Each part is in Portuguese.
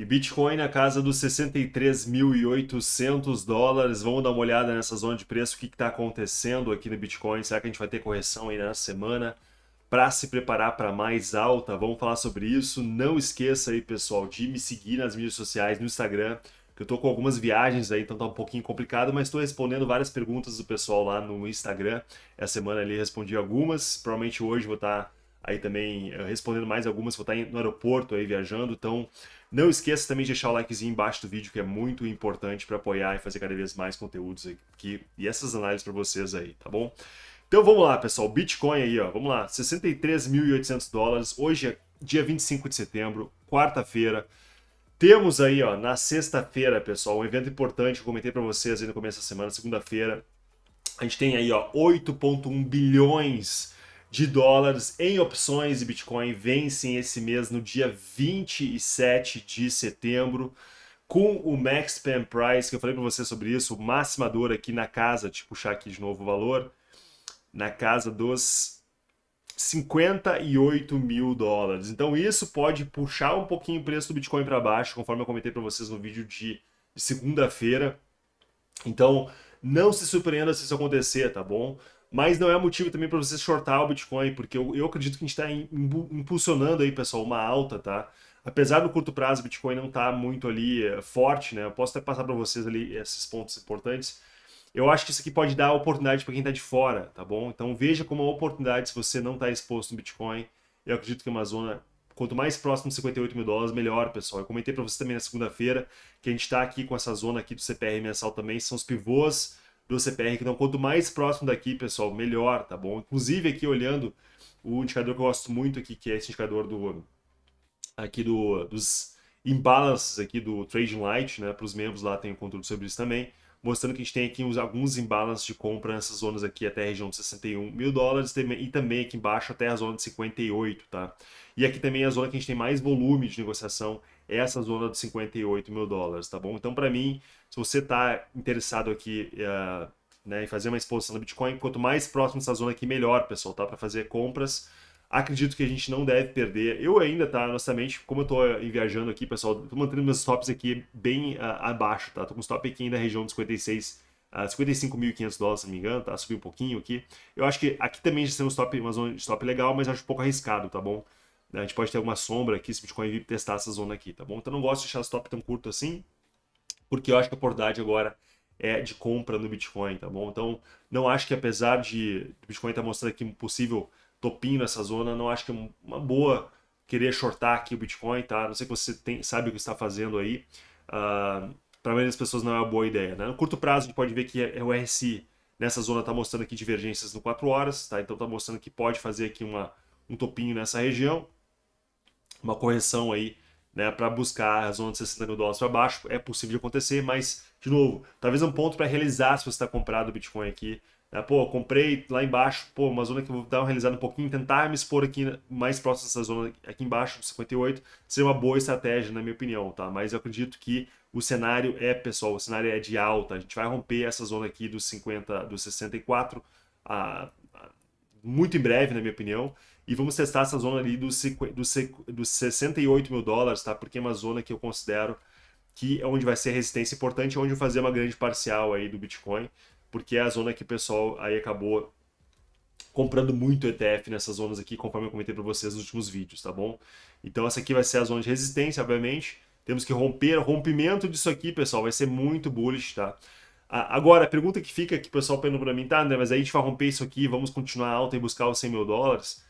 E Bitcoin na casa dos 63.800 dólares. Vamos dar uma olhada nessa zona de preço, o que está acontecendo aqui no Bitcoin. Será que a gente vai ter correção ainda na semana? Para se preparar para mais alta, vamos falar sobre isso. Não esqueça aí, pessoal, de me seguir nas mídias sociais, no Instagram, que eu estou com algumas viagens aí, então tá um pouquinho complicado, mas estou respondendo várias perguntas do pessoal lá no Instagram. Essa semana ali respondi algumas, provavelmente hoje vou estar. Tá aí também eh, respondendo mais algumas, vou estar no aeroporto aí viajando, então não esqueça também de deixar o likezinho embaixo do vídeo, que é muito importante para apoiar e fazer cada vez mais conteúdos aqui e essas análises para vocês aí, tá bom? Então vamos lá, pessoal, Bitcoin aí, ó, vamos lá, 63.800 dólares, hoje é dia 25 de setembro, quarta-feira, temos aí, ó, na sexta-feira, pessoal, um evento importante, eu comentei para vocês aí no começo da semana, segunda-feira, a gente tem aí, ó, 8.1 bilhões de dólares em opções e Bitcoin vencem esse mês no dia 27 de setembro com o max pen price que eu falei para você sobre isso, o maximador aqui na casa, de puxar aqui de novo o valor, na casa dos 58 mil dólares. Então isso pode puxar um pouquinho o preço do Bitcoin para baixo, conforme eu comentei para vocês no vídeo de segunda-feira. Então não se surpreenda se isso acontecer, tá bom? Mas não é motivo também para você shortar o Bitcoin, porque eu, eu acredito que a gente está impulsionando aí, pessoal, uma alta, tá? Apesar do curto prazo, o Bitcoin não está muito ali é, forte, né? Eu posso até passar para vocês ali esses pontos importantes. Eu acho que isso aqui pode dar oportunidade para quem está de fora, tá bom? Então veja como é uma oportunidade se você não está exposto no Bitcoin. Eu acredito que é uma zona quanto mais próximo de 58 mil dólares, melhor, pessoal. Eu comentei para vocês também na segunda-feira que a gente está aqui com essa zona aqui do CPR mensal também, são os pivôs do CPR, então quanto mais próximo daqui, pessoal, melhor, tá bom? Inclusive aqui olhando o indicador que eu gosto muito aqui, que é esse indicador do aqui do, dos imbalances aqui do Trading Light, né? Para os membros lá tem o controle sobre isso também, mostrando que a gente tem aqui uns, alguns imbalances de compra nessas zonas aqui até a região de 61 mil dólares e também aqui embaixo até a zona de 58, tá? E aqui também é a zona que a gente tem mais volume de negociação essa zona dos 58 mil dólares, tá bom? Então, para mim, se você está interessado aqui uh, né, em fazer uma exposição no Bitcoin, quanto mais próximo dessa zona aqui, melhor, pessoal, tá? Para fazer compras. Acredito que a gente não deve perder. Eu ainda, tá? Honestamente, como eu tô eh, viajando aqui, pessoal, tô mantendo meus stops aqui bem uh, abaixo, tá? Tô com um stop aqui ainda na região dos 56 a 55.500 dólares, se não me engano, tá? Subiu um pouquinho aqui. Eu acho que aqui também já tem um stop, uma zona de stop legal, mas acho um pouco arriscado, tá bom? Né? A gente pode ter alguma sombra aqui se o Bitcoin vir testar essa zona aqui, tá bom? Então não gosto de deixar stop tão curto assim, porque eu acho que a oportunidade agora é de compra no Bitcoin, tá bom? Então não acho que apesar de o Bitcoin estar tá mostrando aqui um possível topinho nessa zona, não acho que é uma boa querer shortar aqui o Bitcoin, tá? Não sei se você tem, sabe o que está fazendo aí. Uh, ah, para a maioria das pessoas não é uma boa ideia, né? No curto prazo a gente pode ver que é, é o RSI nessa zona está mostrando aqui divergências no 4 horas, tá? Então está mostrando que pode fazer aqui uma, um topinho nessa região uma correção aí né, para buscar a zona de 60 mil dólares para baixo. É possível de acontecer, mas, de novo, talvez um ponto para realizar se você está comprado o Bitcoin aqui. Né? Pô, comprei lá embaixo, pô, uma zona que eu vou dar uma realizada um pouquinho, tentar me expor aqui mais próximo dessa zona aqui embaixo, do 58, seria uma boa estratégia, na minha opinião, tá? Mas eu acredito que o cenário é, pessoal, o cenário é de alta. A gente vai romper essa zona aqui dos 50, dos 64 a, a muito em breve, na minha opinião. E vamos testar essa zona ali dos, dos, dos 68 mil dólares, tá? Porque é uma zona que eu considero que é onde vai ser resistência importante, é onde fazer uma grande parcial aí do Bitcoin, porque é a zona que o pessoal aí acabou comprando muito ETF nessas zonas aqui, conforme eu comentei para vocês nos últimos vídeos, tá bom? Então essa aqui vai ser a zona de resistência, obviamente. Temos que romper, o rompimento disso aqui, pessoal, vai ser muito bullish, tá? Agora, a pergunta que fica, que o pessoal pergunta para mim, tá, né mas aí a gente vai romper isso aqui, vamos continuar alta e buscar os 100 mil dólares?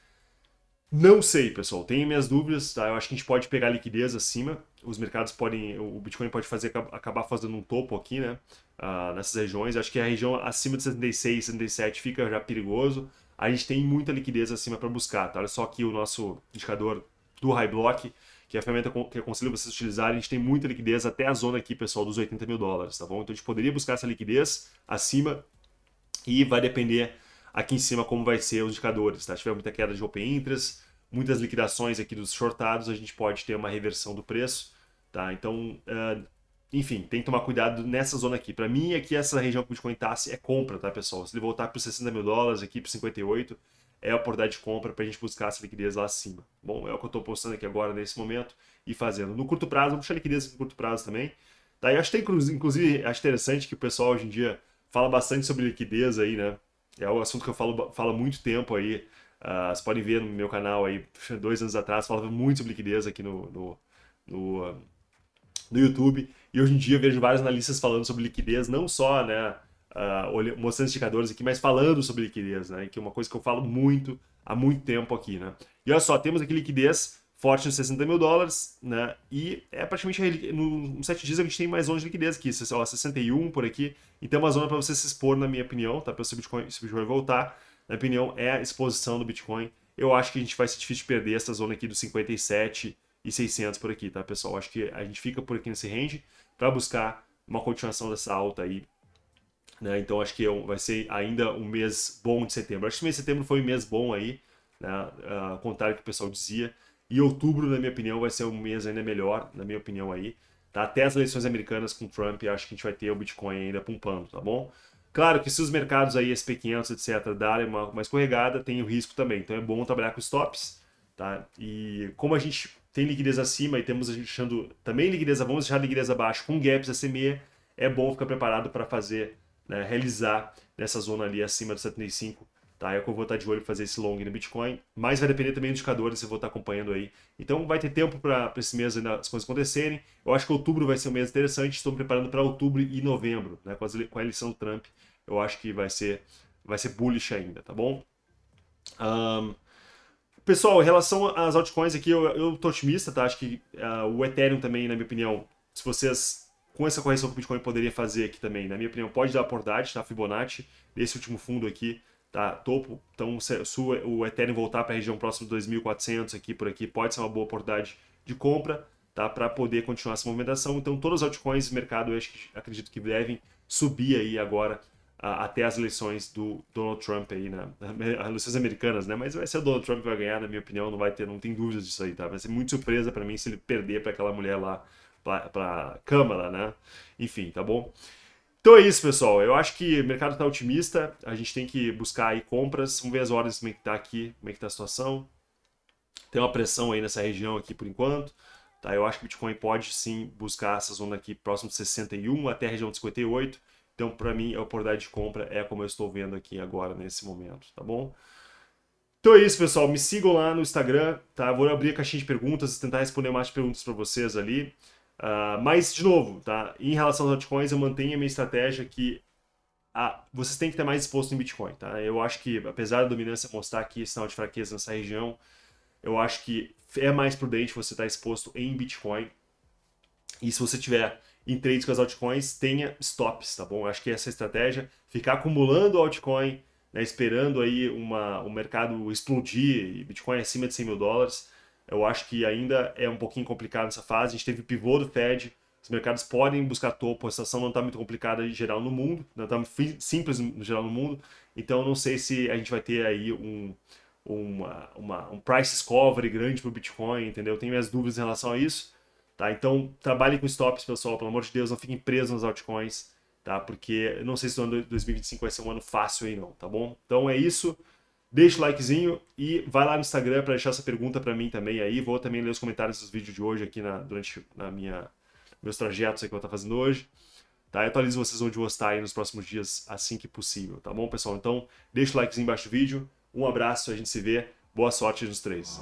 Não sei, pessoal. Tenho minhas dúvidas. Tá? Eu acho que a gente pode pegar liquidez acima. Os mercados podem. O Bitcoin pode fazer acabar fazendo um topo aqui, né? Ah, nessas regiões. Acho que a região acima de 76, 77 fica já perigoso. A gente tem muita liquidez acima para buscar. Tá? Olha só aqui o nosso indicador do High Block, que é a ferramenta que eu aconselho vocês a utilizarem. A gente tem muita liquidez até a zona aqui, pessoal, dos 80 mil dólares, tá bom? Então a gente poderia buscar essa liquidez acima e vai depender aqui em cima como vai ser os indicadores, tá? Se tiver muita queda de open interest, muitas liquidações aqui dos shortados, a gente pode ter uma reversão do preço, tá? Então, uh, enfim, tem que tomar cuidado nessa zona aqui. Para mim, aqui essa região que o Bitcoin está, é compra, tá, pessoal? Se ele voltar para os 60 mil dólares, aqui para 58, é a oportunidade de compra para a gente buscar essa liquidez lá acima. Tá bom, é o que eu estou postando aqui agora nesse momento e fazendo. No curto prazo, vou puxar liquidez no curto prazo também. Tá? E acho que tem, inclusive, acho interessante que o pessoal hoje em dia fala bastante sobre liquidez aí, né? É um assunto que eu falo, falo há muito tempo aí. Uh, vocês podem ver no meu canal aí, dois anos atrás, falava muito sobre liquidez aqui no, no, no, no YouTube. E hoje em dia vejo vários analistas falando sobre liquidez, não só, né? Uh, mostrando indicadores aqui, mas falando sobre liquidez, né? Que é uma coisa que eu falo muito há muito tempo aqui, né? E olha só, temos aqui liquidez forte nos 60 mil dólares, né? E é praticamente no 7 dias a gente tem mais zona de liquidez aqui, ó, 61 por aqui. Então é uma zona para você se expor, na minha opinião, tá? Para se o Bitcoin, se Bitcoin voltar, na minha opinião, é a exposição do Bitcoin. Eu acho que a gente vai ser difícil de perder essa zona aqui dos 57 e 600 por aqui, tá, pessoal? acho que a gente fica por aqui nesse range para buscar uma continuação dessa alta aí. Né? Então acho que é vai ser ainda um mês bom de setembro. Acho que o mês de setembro foi um mês bom aí, né? Uh, contrário do que o pessoal dizia. E outubro, na minha opinião, vai ser um mês ainda melhor, na minha opinião aí. Tá? Até as eleições americanas com Trump, acho que a gente vai ter o Bitcoin ainda pumpando, tá bom? Claro que se os mercados aí, SP500, etc., darem uma, uma escorregada, tem o risco também. Então é bom trabalhar com stops, tá? E como a gente tem liquidez acima e temos a gente deixando também liquidez, vamos deixar liquidez abaixo com gaps acme, é bom ficar preparado para fazer, né, realizar nessa zona ali acima de 75 Tá? É que eu vou estar de olho para fazer esse long no Bitcoin, mas vai depender também do indicador, se eu vou estar acompanhando aí. Então vai ter tempo para esse mês ainda as coisas acontecerem. Eu acho que outubro vai ser um mês interessante, estou me preparando para outubro e novembro, né? com, as, com a eleição do Trump. Eu acho que vai ser, vai ser bullish ainda, tá bom? Um, pessoal, em relação às altcoins aqui, eu, eu tô otimista, tá? Acho que uh, o Ethereum também, na minha opinião, se vocês com essa correção que o Bitcoin poderia fazer aqui também, na minha opinião, pode dar oportunidade, tá? Fibonacci, desse último fundo aqui, tá, topo. Então, se, se o Ethereum voltar para a região próxima de 2.400 aqui por aqui, pode ser uma boa oportunidade de compra, tá, para poder continuar essa movimentação. Então, todas as altcoins do mercado, eu acho, acredito que devem subir aí agora a, até as eleições do Donald Trump aí, né? As eleições americanas, né? Mas vai ser o Donald Trump que vai ganhar, na minha opinião, não vai ter, não tem dúvidas disso aí, tá? Vai ser muito surpresa para mim se ele perder para aquela mulher lá para Câmara, né? Enfim, tá bom? Então é isso, pessoal. Eu acho que o mercado está otimista. A gente tem que buscar aí compras. Vamos ver as ordens como é que tá aqui, como é que tá a situação. Tem uma pressão aí nessa região aqui por enquanto. Tá, eu acho que o Bitcoin pode sim buscar essa zona aqui próximo de 61 até a região de 58. Então, para mim, a oportunidade de compra é como eu estou vendo aqui agora, nesse momento, tá bom? Então é isso, pessoal. Me sigam lá no Instagram, tá? Vou abrir a caixinha de perguntas e tentar responder mais perguntas para vocês ali. Uh, mas, de novo, tá? em relação aos altcoins, eu mantenho a minha estratégia que ah, vocês têm que estar mais exposto em Bitcoin. Tá? Eu acho que, apesar da dominância mostrar aqui sinal de fraqueza nessa região, eu acho que é mais prudente você estar exposto em Bitcoin. E se você tiver em trades com as altcoins, tenha stops, tá bom? Eu acho que essa é estratégia, ficar acumulando altcoin, né, esperando aí uma, o mercado explodir e Bitcoin é acima de 100 mil dólares, eu acho que ainda é um pouquinho complicado nessa fase. A gente teve o pivô do Fed, os mercados podem buscar topo, a situação não está muito complicada em geral no mundo, não está simples no geral no mundo, então não sei se a gente vai ter aí um, uma, uma, um price discovery grande para o Bitcoin, entendeu? Tenho minhas dúvidas em relação a isso, tá? Então trabalhem com stops, pessoal, pelo amor de Deus, não fiquem presos nas altcoins, tá? Porque não sei se o ano 2025 vai ser um ano fácil aí não, tá bom? Então é isso. Deixa o likezinho e vai lá no Instagram para deixar essa pergunta para mim também aí. Vou também ler os comentários dos vídeos de hoje aqui na, durante na minha, meus trajetos aí que eu estou tá fazendo hoje. Tá? Eu atualizo vocês onde eu vou estar aí nos próximos dias assim que possível, tá bom, pessoal? Então, deixa o likezinho embaixo do vídeo. Um abraço, a gente se vê. Boa sorte nos três.